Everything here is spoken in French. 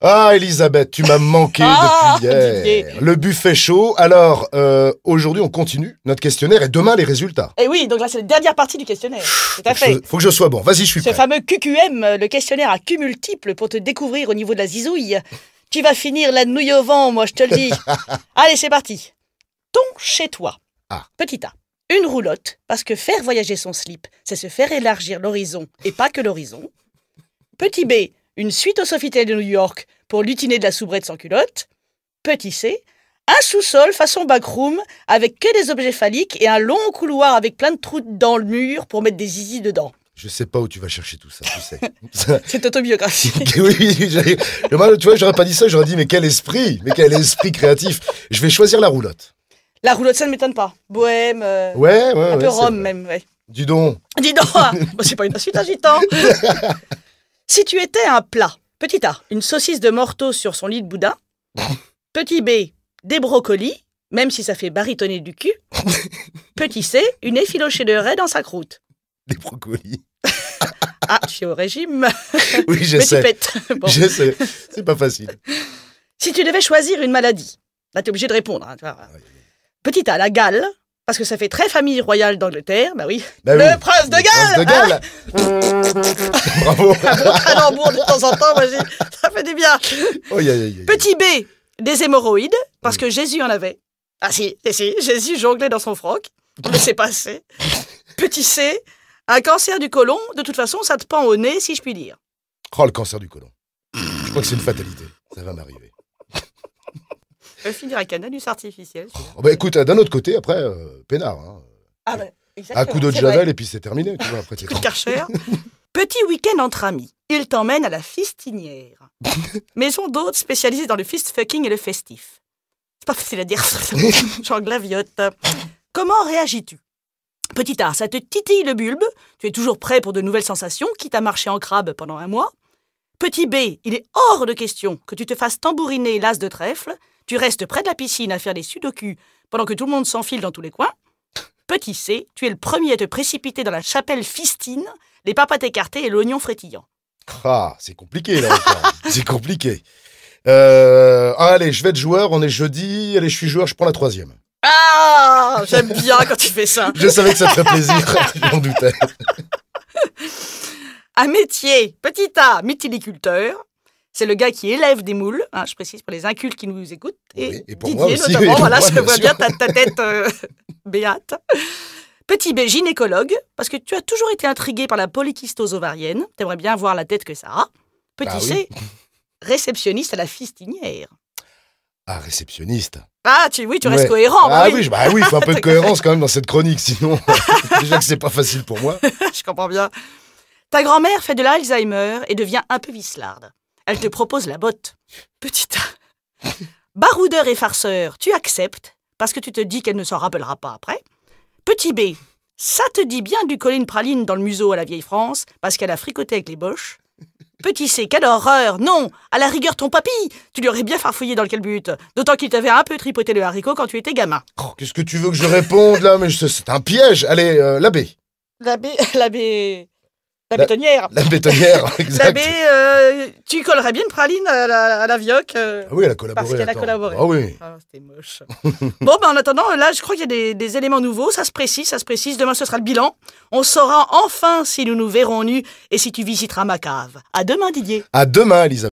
Ah, Elisabeth, tu m'as manqué ah, depuis hier. Le buffet chaud. Alors, euh, aujourd'hui, on continue notre questionnaire et demain, les résultats. Et eh oui, donc là, c'est la dernière partie du questionnaire. Tout à fait. Faut, que je sois bon. Vas-y, je suis Ce fameux QQM, euh, le questionnaire à Q multiple pour te découvrir au niveau de la zizouille. Tu vas finir la nouille au vent, moi, je te le dis. Allez, c'est parti. Ton chez-toi. Ah. Petit A. Une roulotte, parce que faire voyager son slip, c'est se faire élargir l'horizon et pas que l'horizon. Petit B une suite au Sofitel de New York pour lutiner de la soubrette sans culotte, petit C, un sous-sol façon backroom avec que des objets phalliques et un long couloir avec plein de trous dans le mur pour mettre des zizi dedans. Je sais pas où tu vas chercher tout ça, tu sais. c'est autobiographique. oui, tu vois, j'aurais pas dit ça, j'aurais dit, mais quel esprit, mais quel esprit créatif. Je vais choisir la roulotte. La roulotte, ça ne m'étonne pas. Bohème, euh, ouais, ouais, un peu Rome même, ouais. Dis donc. Dis donc, c'est pas une suite agitante. Si tu étais un plat, petit A, une saucisse de morteau sur son lit de boudin, petit B, des brocolis, même si ça fait baritonner du cul, petit C, une effilochée de raie dans sa croûte. Des brocolis. ah, je suis au régime. Oui, je sais. Je sais, c'est pas facile. Si tu devais choisir une maladie, là t'es obligé de répondre. Hein, ah petit A, la gale, parce que ça fait très famille royale d'Angleterre, bah oui. Bah le prince de Galles, hein. Bravo Un de temps en temps, ça fait du bien. Petit B, des hémorroïdes, parce que Jésus en avait. Ah si, et eh si, Jésus jonglait dans son froc, on ne pas Petit C, un cancer du côlon, de toute façon, ça te pend au nez, si je puis dire. Oh, le cancer du côlon. Je crois que c'est une fatalité, ça va m'arriver va finir avec un anus artificiel. écoute, euh, d'un autre côté, après, euh, peinard. Hein. Ah, bah, un coup de javel et puis c'est terminé. Petit week-end entre amis. Il t'emmène à la fistinière. Maison d'hôtes spécialisée dans le fist fucking et le festif. C'est pas facile à dire, Jean Glaviotte. Comment réagis-tu Petit A, ça te titille le bulbe, tu es toujours prêt pour de nouvelles sensations, quitte à marcher en crabe pendant un mois. Petit B, il est hors de question que tu te fasses tambouriner l'as de trèfle, tu restes près de la piscine à faire des sudoku pendant que tout le monde s'enfile dans tous les coins. Petit C, tu es le premier à te précipiter dans la chapelle fistine, les papates écartées et l'oignon frétillant. Ah, c'est compliqué là. c'est compliqué. Euh, ah, allez, je vais être joueur, on est jeudi. Allez, je suis joueur, je prends la troisième. Ah J'aime bien quand tu fais ça. je savais que ça te ferait plaisir, doutais. Un métier, petit A, mytiliculteur, c'est le gars qui élève des moules, hein, je précise pour les incultes qui nous écoutent. Et, pour Didier, aussi, notamment, voilà, je vois bien ta, tête euh, béate. Petit B, gynécologue, parce que tu as toujours été intrigué par la polykystose ovarienne. T'aimerais bien voir la tête que ça a. Petit bah C, réceptionniste à la fistinière. Ah, réceptionniste. Ah, tu, oui, tu restes cohérent. Bah ah oui, bah, il faut un peu de cohérence quand même dans cette chronique, sinon, déjà que c'est pas facile pour moi. je comprends bien. Ta grand-mère fait de l'Alzheimer et devient un peu vislarde. Elle te propose la botte. Petit A. Baroudeur et farceur, tu acceptes, parce que tu te dis qu'elle ne s'en rappellera pas après. Petit B, ça te dit bien du colline praline dans le museau à la vieille France, parce qu'elle a fricoté avec les boches. Petit C, quelle horreur Non À la rigueur, ton papy Tu lui aurais bien farfouillé dans le but d'autant qu'il t'avait un peu tripoté le haricot quand tu étais gamin. Oh, qu'est-ce que tu veux que je réponde, là Mais c'est un piège Allez, l'abbé L'abbé... L'abbé... La, bétonnière. La bétonnière, exact. Euh, tu collerais bien une praline à la, à la Vioque. Euh, ah oui, elle a collaboré. Parce qu'elle a collaboré. Ah oui. Ah, c'était moche. bon, ben, en attendant, là, je crois qu'il y a des, des, éléments nouveaux. Ça se précise, ça se précise. Demain, ce sera le bilan. On saura enfin si nous nous verrons nus et si tu visiteras ma cave. À demain, Didier. À demain, Elisabeth.